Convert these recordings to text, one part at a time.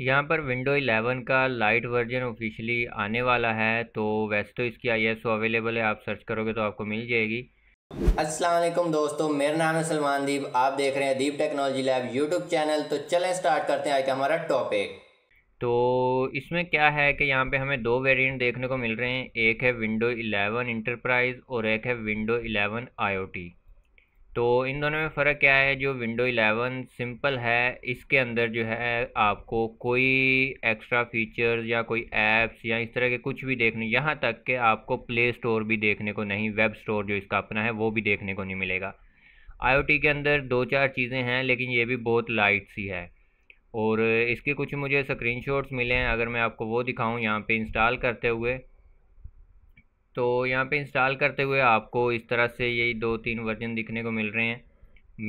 यहाँ पर विंडो 11 का लाइट वर्जन ऑफिशियली आने वाला है तो वैसे तो इसकी आई एस अवेलेबल है आप सर्च करोगे तो आपको मिल जाएगी असलम दोस्तों मेरा नाम है सलमान दीप आप देख रहे हैं Deep technology lab YouTube channel तो चलें स्टार्ट करते हैं आज का हमारा टॉपिक तो इसमें क्या है कि यहाँ पे हमें दो वेरिएंट देखने को मिल रहे हैं एक है विंडो 11 इंटरप्राइज और एक है विंडो 11 आईओटी तो इन दोनों में फ़र्क क्या है जो विंडो 11 सिंपल है इसके अंदर जो है आपको कोई एक्स्ट्रा फीचर्स या कोई ऐप्स या इस तरह के कुछ भी देखने यहाँ तक कि आपको प्ले स्टोर भी देखने को नहीं वेब स्टोर जो इसका अपना है वो भी देखने को नहीं मिलेगा आई के अंदर दो चार चीज़ें हैं लेकिन ये भी बहुत लाइट सी है और इसके कुछ मुझे स्क्रीन मिले हैं अगर मैं आपको वो दिखाऊँ यहाँ पर इंस्टॉल करते हुए तो यहाँ पे इंस्टॉल करते हुए आपको इस तरह से यही दो तीन वर्जन दिखने को मिल रहे हैं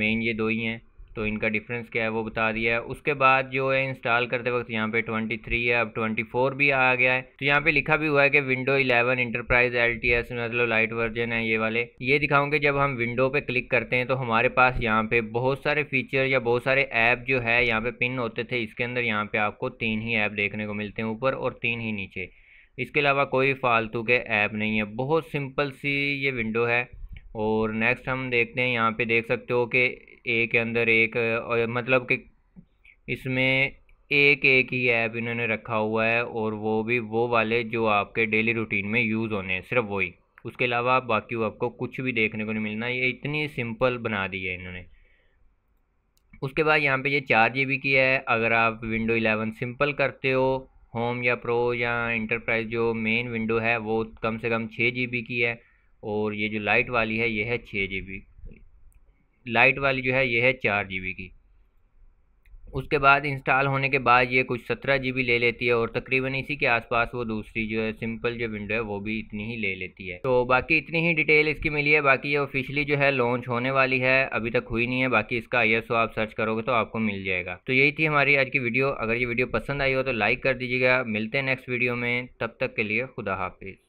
मेन ये दो ही हैं तो इनका डिफरेंस क्या है वो बता दिया है उसके बाद जो है इंस्टॉल करते वक्त यहाँ पे 23 है अब 24 भी आ गया है तो यहाँ पे लिखा भी हुआ है कि window 11 enterprise L T S मतलब लाइट वर्जन है ये वाले ये दिखाऊंगे जब हम विंडो पे क्लिक करते हैं तो हमारे पास यहाँ पे बहुत सारे फीचर या बहुत सारे ऐप जो है यहाँ पे पिन होते थे इसके अंदर यहाँ पे आपको तीन ही ऐप देखने को मिलते हैं ऊपर और तीन ही नीचे इसके अलावा कोई फालतू के ऐप नहीं है बहुत सिंपल सी ये विंडो है और नेक्स्ट हम देखते हैं यहाँ पे देख सकते हो कि ए के अंदर एक और मतलब कि इसमें एक एक ही ऐप इन्होंने रखा हुआ है और वो भी वो वाले जो आपके डेली रूटीन में यूज़ होने हैं सिर्फ वही उसके अलावा बाकी आपको कुछ भी देखने को नहीं मिलना ये इतनी सिंपल बना दी है इन्होंने उसके बाद यहाँ पे ये चार जी बी की है अगर आप विंडो 11 सिंपल करते हो होम या प्रो या इंटरप्राइज जो मेन विंडो है वो कम से कम छः जी बी की है और ये जो लाइट वाली है ये है छः जी बी लाइट वाली जो है ये है चार जी बी की उसके बाद इंस्टॉल होने के बाद ये कुछ सत्रह जी ले लेती है और तकरीबन इसी के आसपास वो दूसरी जो है सिंपल जो विंडो है वो भी इतनी ही ले लेती है तो बाकी इतनी ही डिटेल इसकी मिली है बाकी ये ऑफिशियली जो है लॉन्च होने वाली है अभी तक हुई नहीं है बाकी इसका आई आप सर्च करोगे तो आपको मिल जाएगा तो यही थी हमारी आज की वीडियो अगर ये वीडियो पसंद आई हो तो लाइक कर दीजिएगा मिलते हैं नेक्स्ट वीडियो में तब तक के लिए खुदा हाफिज़